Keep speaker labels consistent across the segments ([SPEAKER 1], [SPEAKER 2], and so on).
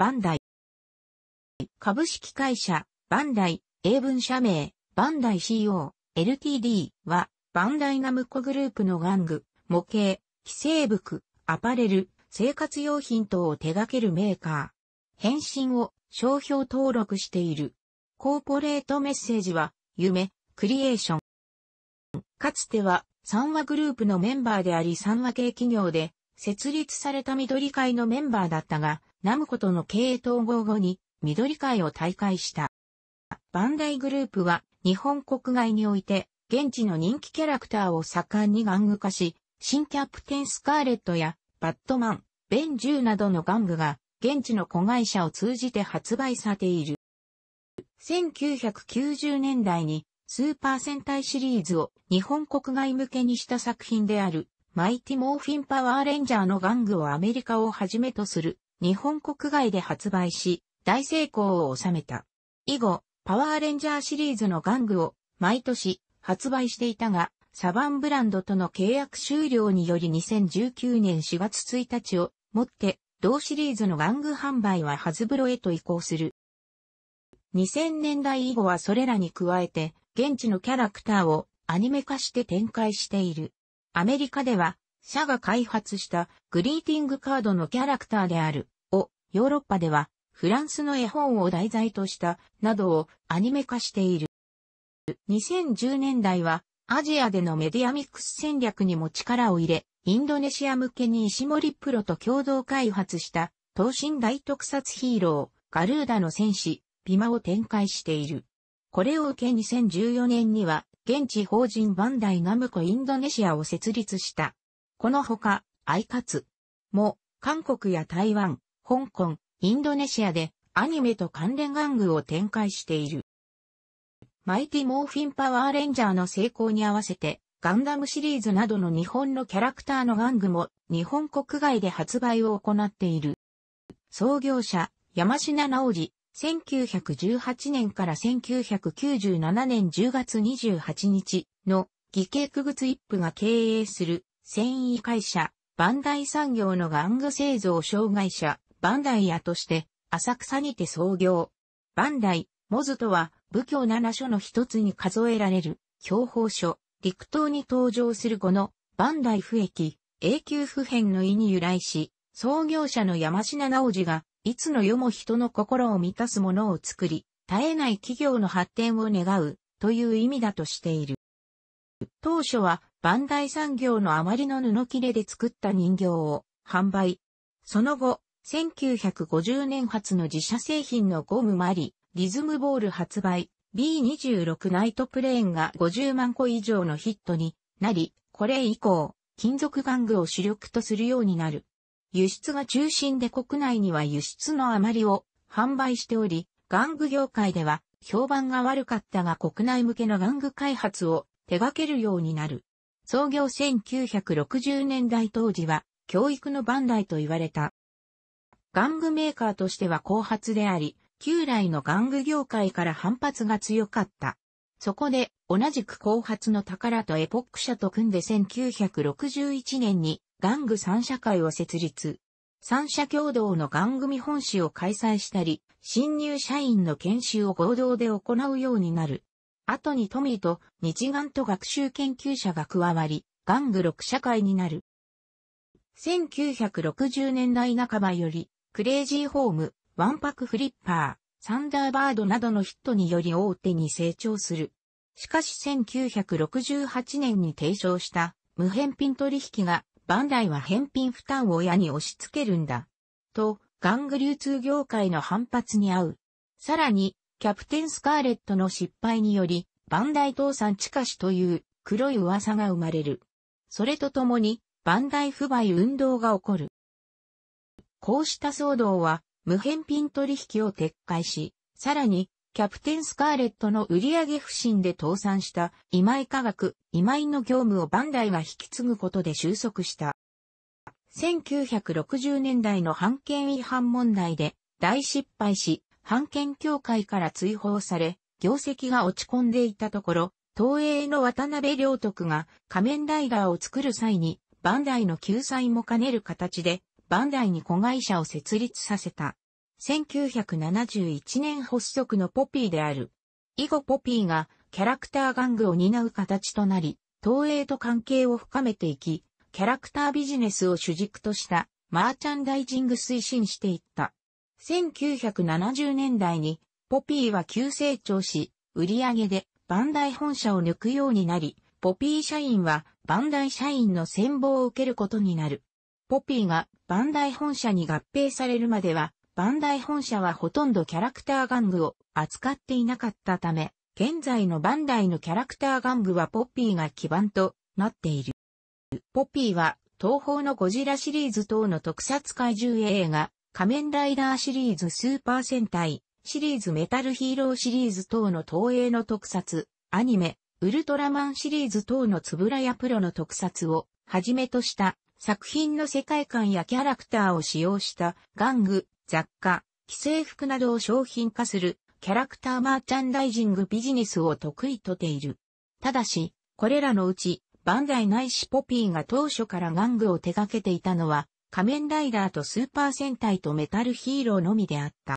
[SPEAKER 1] バンダイ。株式会社、バンダイ、英文社名、バンダイ CO、LTD は、バンダイナムコグループの玩具、模型、既製服、アパレル、生活用品等を手掛けるメーカー。返信を商標登録している。コーポレートメッセージは、夢、クリエーション。かつては、三和グループのメンバーであり三和系企業で、設立された緑会のメンバーだったが、ナムコとの経営統合後に、緑会を退会した。バンダイグループは、日本国外において、現地の人気キャラクターを盛んに玩具化し、新キャプテンスカーレットや、バットマン、ベンジューなどの玩具が、現地の子会社を通じて発売されている。1990年代に、スーパー戦隊シリーズを日本国外向けにした作品である、マイティモーフィンパワーレンジャーの玩具をアメリカをはじめとする日本国外で発売し、大成功を収めた。以後、パワーレンジャーシリーズの玩具を毎年発売していたが、サバンブランドとの契約終了により2019年4月1日をもって同シリーズの玩具販売はハズブロへと移行する。2000年代以後はそれらに加えて現地のキャラクターをアニメ化して展開している。アメリカでは社が開発したグリーティングカードのキャラクターである、を、ヨーロッパでは、フランスの絵本を題材とした、などをアニメ化している。2010年代は、アジアでのメディアミックス戦略にも力を入れ、インドネシア向けに石森プロと共同開発した、東進大特撮ヒーロー、ガルーダの戦士、ビマを展開している。これを受け2014年には、現地法人バンダイナムコインドネシアを設立した。このほか、アイカツも、韓国や台湾、香港、インドネシアでアニメと関連玩具を展開している。マイティモーフィンパワーレンジャーの成功に合わせて、ガンダムシリーズなどの日本のキャラクターの玩具も日本国外で発売を行っている。創業者、山品直治、1918年から1997年10月28日の義兄区靴一夫が経営する繊維会社、バンダイ産業の玩具製造障害者、バンダイ屋として、浅草にて創業。バンダイ、モズとは、武教七書の一つに数えられる、教法書、陸東に登場する語の、バンダイ不駅、永久不変の意に由来し、創業者の山品直治が、いつの世も人の心を満たすものを作り、絶えない企業の発展を願う、という意味だとしている。当初は、バンダイ産業の余りの布切れで作った人形を販売。その後、1950年発の自社製品のゴムマリ、リズムボール発売、B26 ナイトプレーンが50万個以上のヒットになり、これ以降、金属玩具を主力とするようになる。輸出が中心で国内には輸出の余りを販売しており、玩具業界では評判が悪かったが国内向けの玩具開発を手掛けるようになる。創業1960年代当時は教育のバンダイと言われた。玩具メーカーとしては後発であり、旧来の玩具業界から反発が強かった。そこで、同じく後発の宝とエポック社と組んで1961年に玩具三社会を設立。三社共同の玩具見本誌を開催したり、新入社員の研修を合同で行うようになる。後にトミーと日眼と学習研究者が加わり、ガング6社会になる。1960年代半ばより、クレイジーホーム、ワンパクフリッパー、サンダーバードなどのヒットにより大手に成長する。しかし1968年に提唱した無返品取引が、バンダイは返品負担を親に押し付けるんだ。と、玩具流通業界の反発に遭う。さらに、キャプテンスカーレットの失敗により、バンダイ倒産地下死という黒い噂が生まれる。それとともに、バンダイ不買運動が起こる。こうした騒動は、無返品取引を撤回し、さらに、キャプテンスカーレットの売上不振で倒産した今井科学、今井の業務をバンダイが引き継ぐことで収束した。1960年代の判権違反問題で大失敗し、反権協会から追放され、業績が落ち込んでいたところ、東映の渡辺良徳が仮面ライダーを作る際に、バンダイの救済も兼ねる形で、バンダイに子会社を設立させた。1971年発足のポピーである。以後ポピーがキャラクター玩具を担う形となり、東映と関係を深めていき、キャラクタービジネスを主軸としたマーチャンダイジング推進していった。1970年代に、ポピーは急成長し、売上でバンダイ本社を抜くようになり、ポピー社員はバンダイ社員の戦望を受けることになる。ポピーがバンダイ本社に合併されるまでは、バンダイ本社はほとんどキャラクター玩具を扱っていなかったため、現在のバンダイのキャラクター玩具はポピーが基盤となっている。ポピーは東方のゴジラシリーズ等の特撮怪獣映画、仮面ライダーシリーズスーパー戦隊、シリーズメタルヒーローシリーズ等の東映の特撮、アニメ、ウルトラマンシリーズ等のつぶらやプロの特撮をはじめとした作品の世界観やキャラクターを使用した玩具、雑貨、既製服などを商品化するキャラクターマーチャンダイジングビジネスを得意とている。ただし、これらのうち、バンダイないしポピーが当初から玩具を手掛けていたのは、仮面ライダーとスーパー戦隊とメタルヒーローのみであった。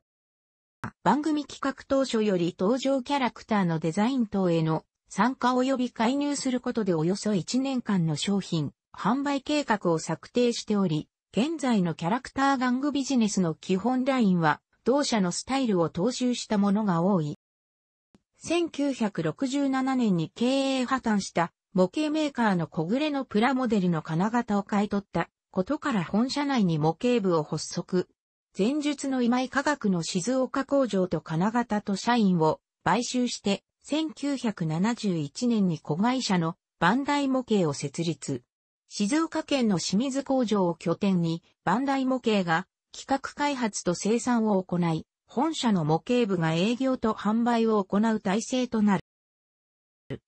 [SPEAKER 1] 番組企画当初より登場キャラクターのデザイン等への参加及び介入することでおよそ1年間の商品、販売計画を策定しており、現在のキャラクター玩具ビジネスの基本ラインは、同社のスタイルを踏襲したものが多い。1967年に経営破綻した模型メーカーの小暮のプラモデルの金型を買い取ったことから本社内に模型部を発足。前述の今井科学の静岡工場と金型と社員を買収して、1971年に子会社のバンダイ模型を設立。静岡県の清水工場を拠点に、バンダイ模型が企画開発と生産を行い、本社の模型部が営業と販売を行う体制となる。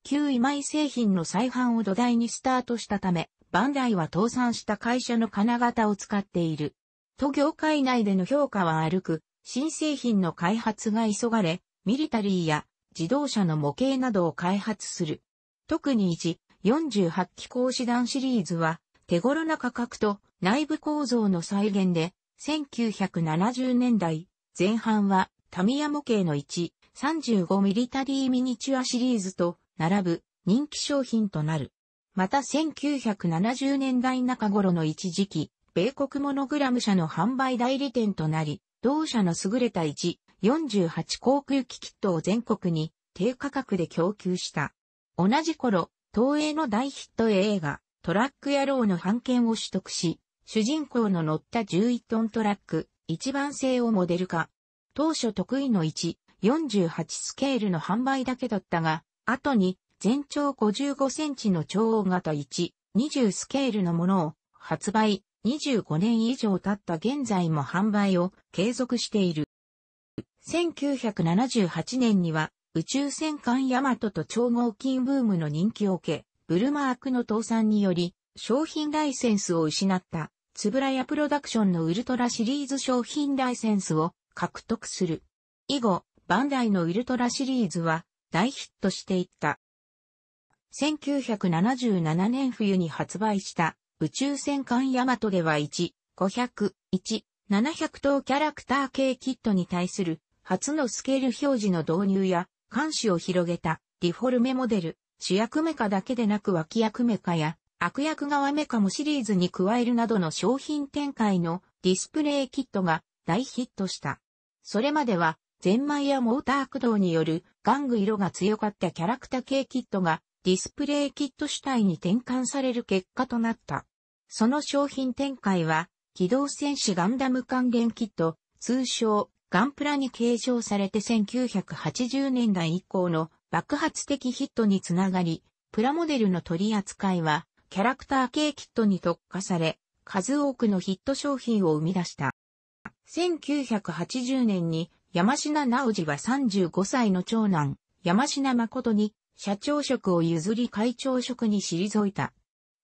[SPEAKER 1] 旧今井製品の再販を土台にスタートしたため、バンダイは倒産した会社の金型を使っている。と業界内での評価は歩く、新製品の開発が急がれ、ミリタリーや自動車の模型などを開発する。特に1、48機構師団シリーズは、手頃な価格と内部構造の再現で、1970年代前半はタミヤ模型の1、35ミリタリーミニチュアシリーズと並ぶ人気商品となる。また1970年代中頃の一時期、米国モノグラム社の販売代理店となり、同社の優れた1、48航空機キットを全国に低価格で供給した。同じ頃、東映の大ヒット映画、トラック野郎の版権を取得し、主人公の乗った11トントラック、一番製をモデル化。当初得意の1、48スケールの販売だけだったが、後に全長55センチの超大型1、20スケールのものを発売25年以上経った現在も販売を継続している。1978年には宇宙戦艦ヤマトと超合金ブームの人気を受け、ブルマークの倒産により商品ライセンスを失ったつぶらやプロダクションのウルトラシリーズ商品ライセンスを獲得する。以後、バンダイのウルトラシリーズは大ヒットしていった。1977年冬に発売した宇宙戦艦ヤマトでは1、500、1、700等キャラクター系キットに対する初のスケール表示の導入や監視を広げたディフォルメモデル、主役メカだけでなく脇役メカや悪役側メカもシリーズに加えるなどの商品展開のディスプレイキットが大ヒットした。それまでは、ゼンマイやモーター駆動による玩具色が強かったキャラクター系キットがディスプレイキット主体に転換される結果となった。その商品展開は、機動戦士ガンダム還元キット、通称ガンプラに継承されて1980年代以降の爆発的ヒットにつながり、プラモデルの取り扱いはキャラクター系キットに特化され、数多くのヒット商品を生み出した。1980年に山品直次は35歳の長男、山品誠に社長職を譲り会長職に退いた。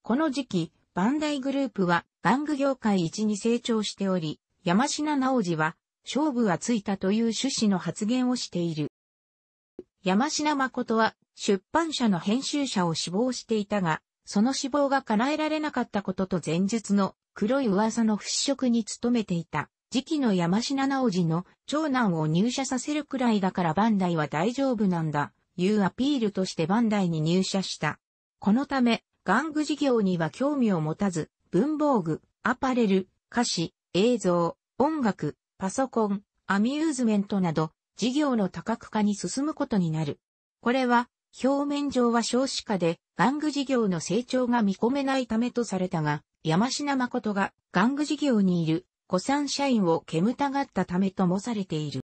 [SPEAKER 1] この時期、バンダイグループは玩具業界一に成長しており、山品直治は勝負はついたという趣旨の発言をしている。山品誠は出版社の編集者を志望していたが、その志望が叶えられなかったことと前述の黒い噂の払拭に努めていた。時期の山品直治の長男を入社させるくらいだからバンダイは大丈夫なんだ。いうアピールとしてバンダイに入社した。このため、玩具事業には興味を持たず、文房具、アパレル、歌詞、映像、音楽、パソコン、アミューズメントなど、事業の多角化に進むことになる。これは、表面上は少子化で、玩具事業の成長が見込めないためとされたが、山品誠が玩具事業にいる古参社員を煙たがったためともされている。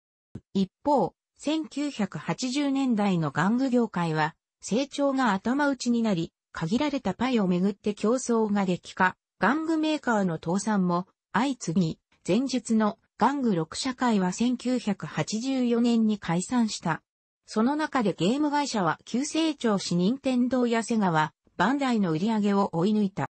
[SPEAKER 1] 一方、1980年代の玩具業界は、成長が頭打ちになり、限られたパイをめぐって競争が激化、玩具メーカーの倒産も相次ぎ、前述の玩具6社会は1984年に解散した。その中でゲーム会社は急成長し任天堂やセガはバンダイの売り上げを追い抜いた。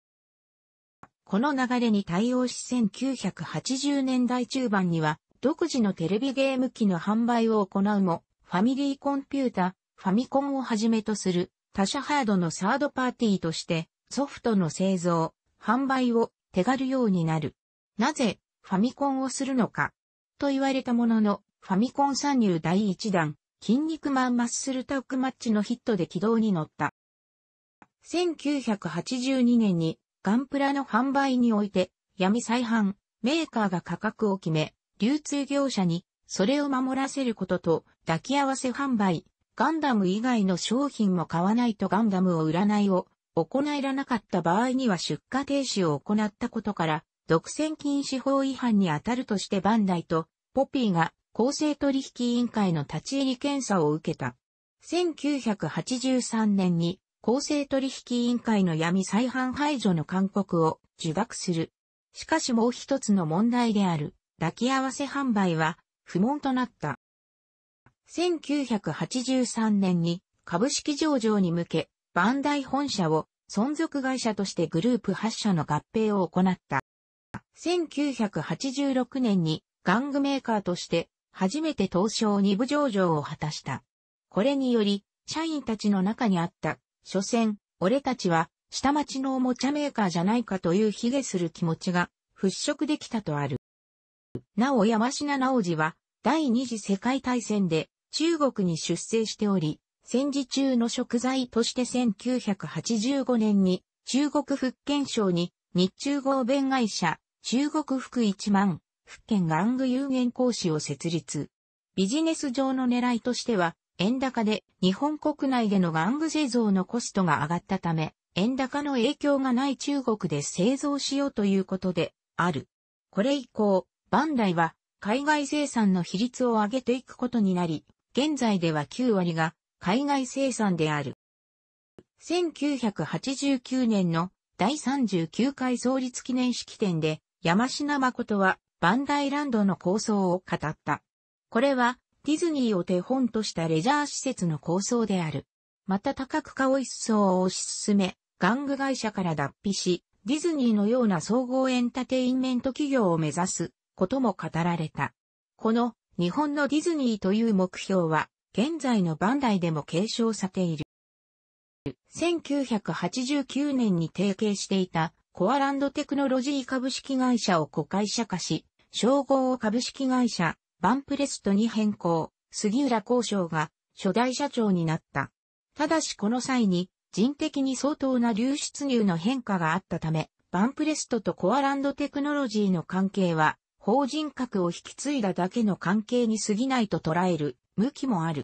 [SPEAKER 1] この流れに対応し1980年代中盤には独自のテレビゲーム機の販売を行うも、ファミリーコンピュータ、ファミコンをはじめとする他社ハードのサードパーティーとしてソフトの製造、販売を手軽ようになる。なぜファミコンをするのかと言われたものの、ファミコン参入第1弾、筋肉マンマッスルタックマッチのヒットで軌道に乗った。1982年にガンプラの販売において闇再販メーカーが価格を決め、流通業者にそれを守らせることと抱き合わせ販売、ガンダム以外の商品も買わないとガンダムを売らないを行えらなかった場合には出荷停止を行ったことから、独占禁止法違反に当たるとしてバンダイとポピーが公正取引委員会の立ち入り検査を受けた。1983年に公正取引委員会の闇再販排除の勧告を受諾する。しかしもう一つの問題である抱き合わせ販売は不問となった。1983年に株式上場に向け、バンダイ本社を存続会社としてグループ8社の合併を行った。1986年に玩具メーカーとして初めて東証2部上場を果たした。これにより、社員たちの中にあった、所詮、俺たちは下町のおもちゃメーカーじゃないかという卑下する気持ちが払拭できたとある。なお山品直次は、第二次世界大戦で中国に出征しており、戦時中の食材として1985年に中国福建省に日中合弁会社中国福一万福建玩具有限講師を設立。ビジネス上の狙いとしては、円高で日本国内での玩具製造のコストが上がったため、円高の影響がない中国で製造しようということである。これ以降、バンダイは海外生産の比率を上げていくことになり、現在では9割が海外生産である。1989年の第39回創立記念式典で山品誠はバンダイランドの構想を語った。これはディズニーを手本としたレジャー施設の構想である。またおい化を一層推し進め、玩具会社から脱皮し、ディズニーのような総合エンターテインメント企業を目指すことも語られた。この日本のディズニーという目標は現在のバンダイでも継承されている。1989年に提携していたコアランドテクノロジー株式会社を子会社化し、称号を株式会社バンプレストに変更、杉浦交渉が初代社長になった。ただしこの際に人的に相当な流出入の変化があったため、バンプレストとコアランドテクノロジーの関係は法人格を引き継いだだけの関係に過ぎないと捉える向きもある。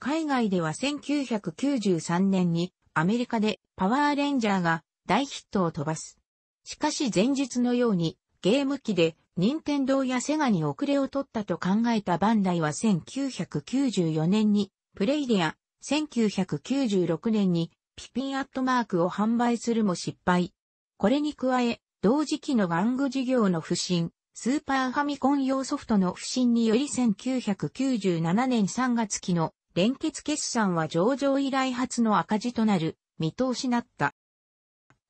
[SPEAKER 1] 海外では1993年にアメリカでパワーレンジャーが大ヒットを飛ばす。しかし前日のようにゲーム機で任天堂やセガに遅れを取ったと考えたバンダイは1994年にプレイディア、1996年にピピンアットマークを販売するも失敗。これに加え、同時期の玩具事業の不振、スーパーファミコン用ソフトの不振により1997年3月期の連結決算は上場以来初の赤字となる見通しなった。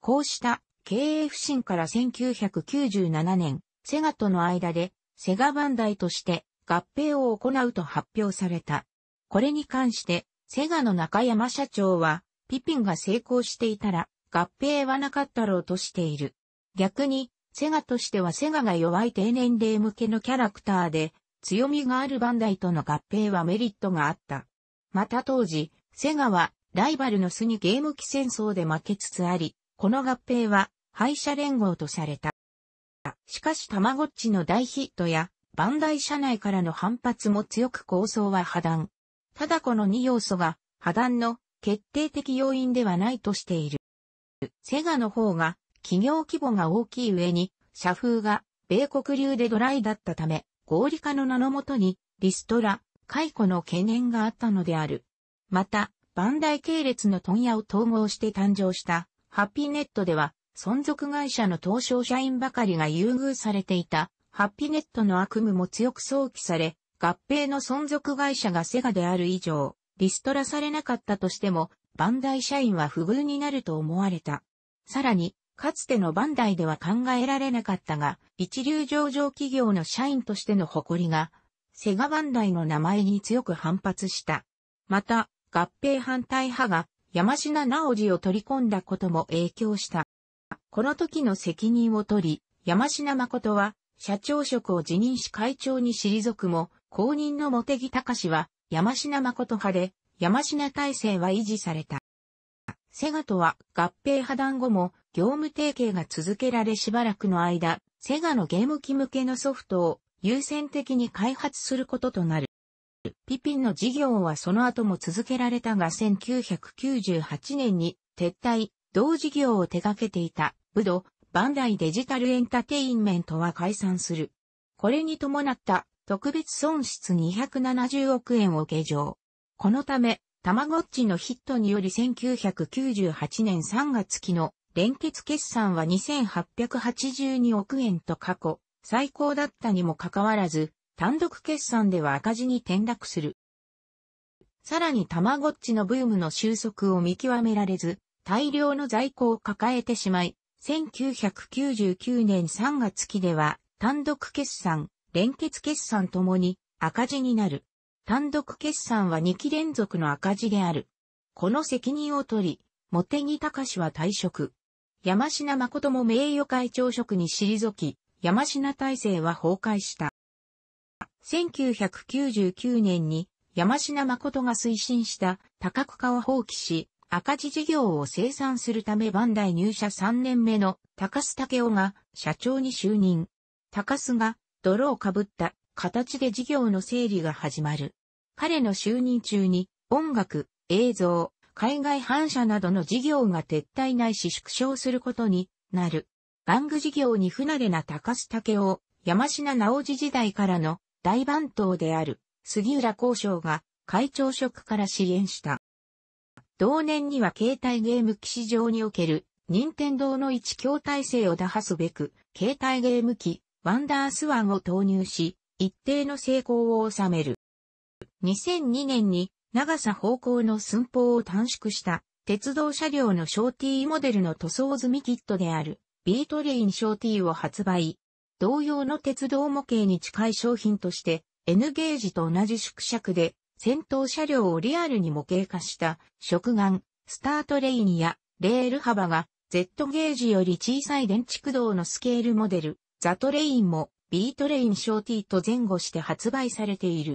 [SPEAKER 1] こうした経営不振から1997年、セガとの間でセガバンダイとして合併を行うと発表された。これに関してセガの中山社長はピピンが成功していたら合併はなかったろうとしている。逆にセガとしてはセガが弱い低年齢向けのキャラクターで、強みがあるバンダイとの合併はメリットがあった。また当時、セガはライバルの巣にゲーム機戦争で負けつつあり、この合併は敗者連合とされた。しかしたまごっちの大ヒットや、バンダイ社内からの反発も強く構想は破談。ただこの2要素が破談の決定的要因ではないとしている。セガの方が企業規模が大きい上に、社風が米国流でドライだったため、合理化の名のもとに、リストラ、解雇の懸念があったのである。また、バンダイ系列の問屋を統合して誕生した、ハッピーネットでは、存続会社の東証社員ばかりが優遇されていた、ハッピーネットの悪夢も強く想起され、合併の存続会社がセガである以上、リストラされなかったとしても、バンダイ社員は不遇になると思われた。さらに、かつてのバンダイでは考えられなかったが、一流上場企業の社員としての誇りが、セガバンダイの名前に強く反発した。また、合併反対派が山品直治を取り込んだことも影響した。この時の責任を取り、山品誠は社長職を辞任し会長に退くも、公認の茂木隆は山品誠派で、山品体制は維持された。セガとは合併破談後も業務提携が続けられしばらくの間、セガのゲーム機向けのソフトを優先的に開発することとなる。ピピンの事業はその後も続けられたが1998年に撤退、同事業を手掛けていた、ブド、バンダイデジタルエンタテインメントは解散する。これに伴った特別損失270億円を計上。このため、たまごっちのヒットにより1998年3月期の連結決算は2882億円と過去、最高だったにもかかわらず、単独決算では赤字に転落する。さらにたまごっちのブームの収束を見極められず、大量の在庫を抱えてしまい、1999年3月期では単独決算、連結決算ともに赤字になる。単独決算は2期連続の赤字である。この責任を取り、茂木隆は退職。山品誠も名誉会長職に退き、山品体制は崩壊した。1999年に山品誠が推進した多角化を放棄し、赤字事業を生産するためバンダイ入社3年目の高須武雄が社長に就任。高須が泥をかぶった形で事業の整理が始まる。彼の就任中に音楽、映像、海外反射などの事業が撤退ないし縮小することになる。玩具事業に不慣れな高須武を山品直治時代からの大番頭である杉浦交渉が会長職から支援した。同年には携帯ゲーム機市場における任天堂の一強体制を打破すべく携帯ゲーム機ワンダースワンを投入し一定の成功を収める。2002年に長さ方向の寸法を短縮した鉄道車両のショーティーモデルの塗装済みキットであるビートレインショーティーを発売。同様の鉄道模型に近い商品として N ゲージと同じ縮尺で先頭車両をリアルに模型化した食眼、スタートレインやレール幅が Z ゲージより小さい電池駆動のスケールモデルザトレインもビートレインショーティーと前後して発売されている。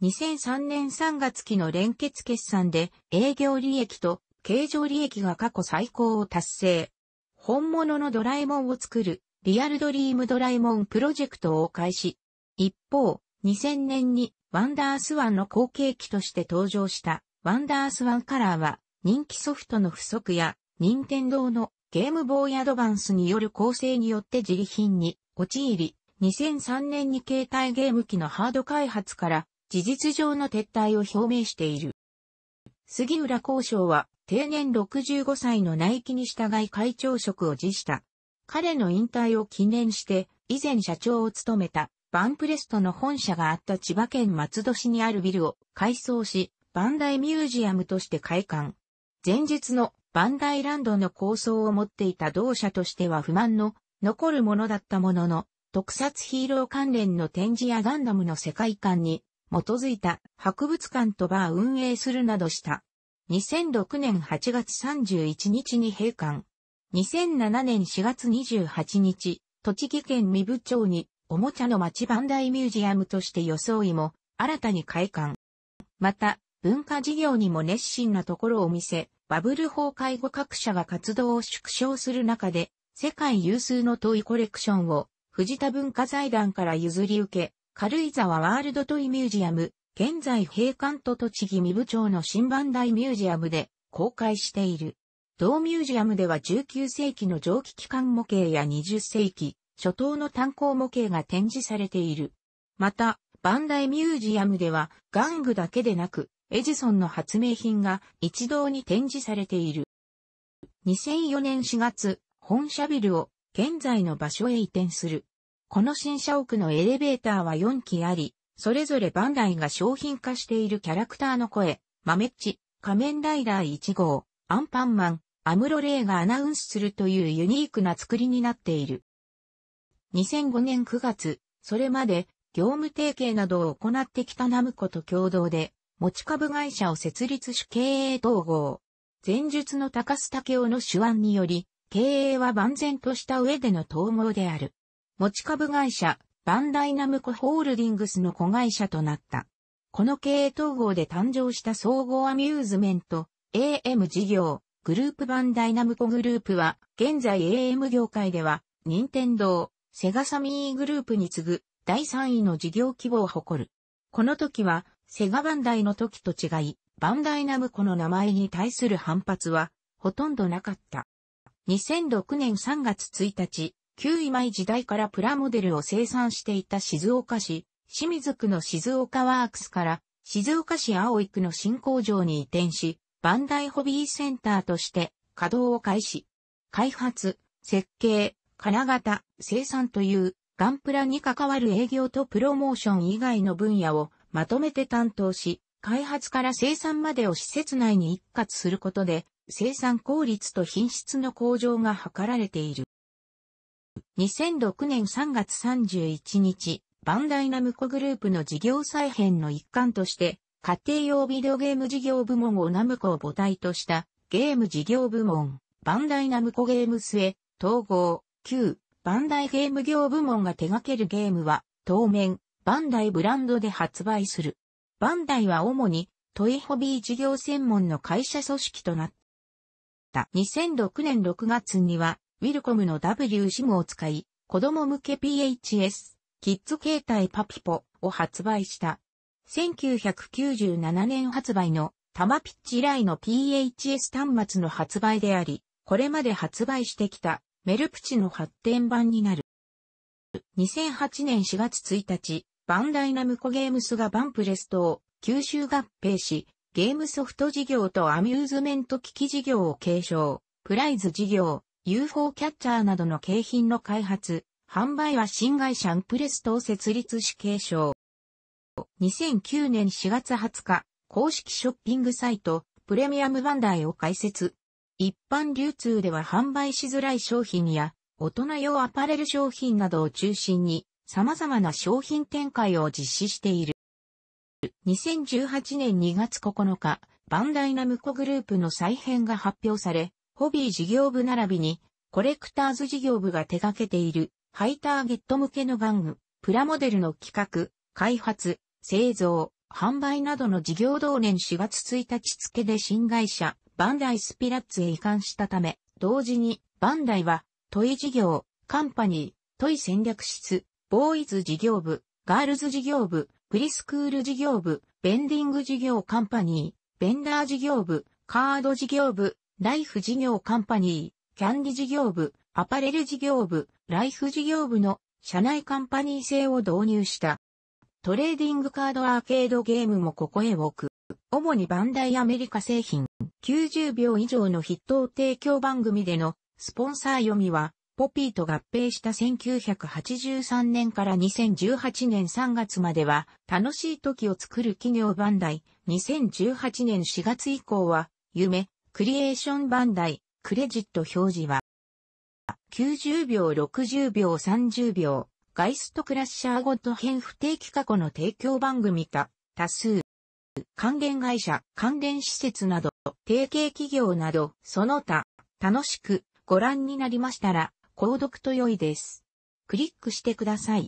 [SPEAKER 1] 2003年3月期の連結決算で営業利益と経常利益が過去最高を達成。本物のドラえもんを作るリアルドリームドラえもんプロジェクトを開始。一方、2000年にワンダースワンの後継機として登場したワンダースワンカラーは人気ソフトの不足や任天堂のゲームボーイアドバンスによる構成によって自利品に陥り、2003年に携帯ゲーム機のハード開発から事実上の撤退を表明している。杉浦交渉は定年65歳の内気に従い会長職を辞した。彼の引退を記念して以前社長を務めたバンプレストの本社があった千葉県松戸市にあるビルを改装し、バンダイミュージアムとして開館。前日のバンダイランドの構想を持っていた同社としては不満の残るものだったものの、特撮ヒーロー関連の展示やガンダムの世界観に基づいた博物館とバー運営するなどした。2006年8月31日に閉館。2007年4月28日、栃木県三部町におもちゃの町バンダイミュージアムとして装いも新たに開館。また、文化事業にも熱心なところを見せ、バブル崩壊後各社が活動を縮小する中で、世界有数の遠いコレクションを藤田文化財団から譲り受け、軽井沢ワールドトイミュージアム、現在閉館と栃木三部町の新番台ミュージアムで公開している。同ミュージアムでは19世紀の蒸気機関模型や20世紀、初頭の炭鉱模型が展示されている。また、バンダイミュージアムでは、玩具だけでなく、エジソンの発明品が一堂に展示されている。2004年4月、本社ビルを現在の場所へ移転する。この新社屋のエレベーターは4機あり、それぞれバンダイが商品化しているキャラクターの声、マメッチ、仮面ライダー1号、アンパンマン、アムロレイがアナウンスするというユニークな作りになっている。2005年9月、それまで業務提携などを行ってきたナムコと共同で、持ち株会社を設立し経営統合。前述の高須武雄の手腕により、経営は万全とした上での統合である。持ち株会社、バンダイナムコホールディングスの子会社となった。この経営統合で誕生した総合アミューズメント、AM 事業、グループバンダイナムコグループは、現在 AM 業界では、任天堂、セガサミーグループに次ぐ、第3位の事業規模を誇る。この時は、セガバンダイの時と違い、バンダイナムコの名前に対する反発は、ほとんどなかった。2006年3月1日、旧今井時代からプラモデルを生産していた静岡市、清水区の静岡ワークスから、静岡市青井区の新工場に移転し、バンダイホビーセンターとして稼働を開始。開発、設計、金型、生産というガンプラに関わる営業とプロモーション以外の分野をまとめて担当し、開発から生産までを施設内に一括することで、生産効率と品質の向上が図られている。2006年3月31日、バンダイナムコグループの事業再編の一環として、家庭用ビデオゲーム事業部門をナムコを母体としたゲーム事業部門、バンダイナムコゲームスへ統合、旧、バンダイゲーム業部門が手掛けるゲームは、当面、バンダイブランドで発売する。バンダイは主に、トイホビー事業専門の会社組織となった。2006年6月には、ウィルコムの w シムを使い、子供向け PHS、キッズ携帯パピポを発売した。1997年発売のタマピッチ以来の PHS 端末の発売であり、これまで発売してきたメルプチの発展版になる。2008年4月1日、バンダイナムコゲームスがバンプレストを吸収合併し、ゲームソフト事業とアミューズメント機器事業を継承、プライズ事業、UFO キャッチャーなどの景品の開発、販売は新会社ンプレストを設立し継承。2009年4月20日、公式ショッピングサイト、プレミアムバンダイを開設。一般流通では販売しづらい商品や、大人用アパレル商品などを中心に、様々な商品展開を実施している。2018年2月9日、バンダイナムコグループの再編が発表され、ホビー事業部並びに、コレクターズ事業部が手掛けている、ハイターゲット向けの玩具、プラモデルの企画、開発、製造、販売などの事業同年4月1日付で新会社、バンダイスピラッツへ移管したため、同時に、バンダイは、トイ事業、カンパニー、トイ戦略室、ボーイズ事業部、ガールズ事業部、プリスクール事業部、ベンディング事業カンパニー、ベンダー事業部、カード事業部、ライフ事業カンパニー、キャンディ事業部、アパレル事業部、ライフ事業部の社内カンパニー制を導入した。トレーディングカードアーケードゲームもここへ置く。主にバンダイアメリカ製品、90秒以上の筆頭提供番組でのスポンサー読みは、ポピーと合併した1983年から2018年3月までは、楽しい時を作る企業バンダイ、2018年4月以降は、夢、クリエーションバンダイ、クレジット表示は、90秒、60秒、30秒、ガイストクラッシャーごと編不定期過去の提供番組た、多数、関連会社、関連施設など、提携企業など、その他、楽しくご覧になりましたら、購読と良いです。クリックしてください。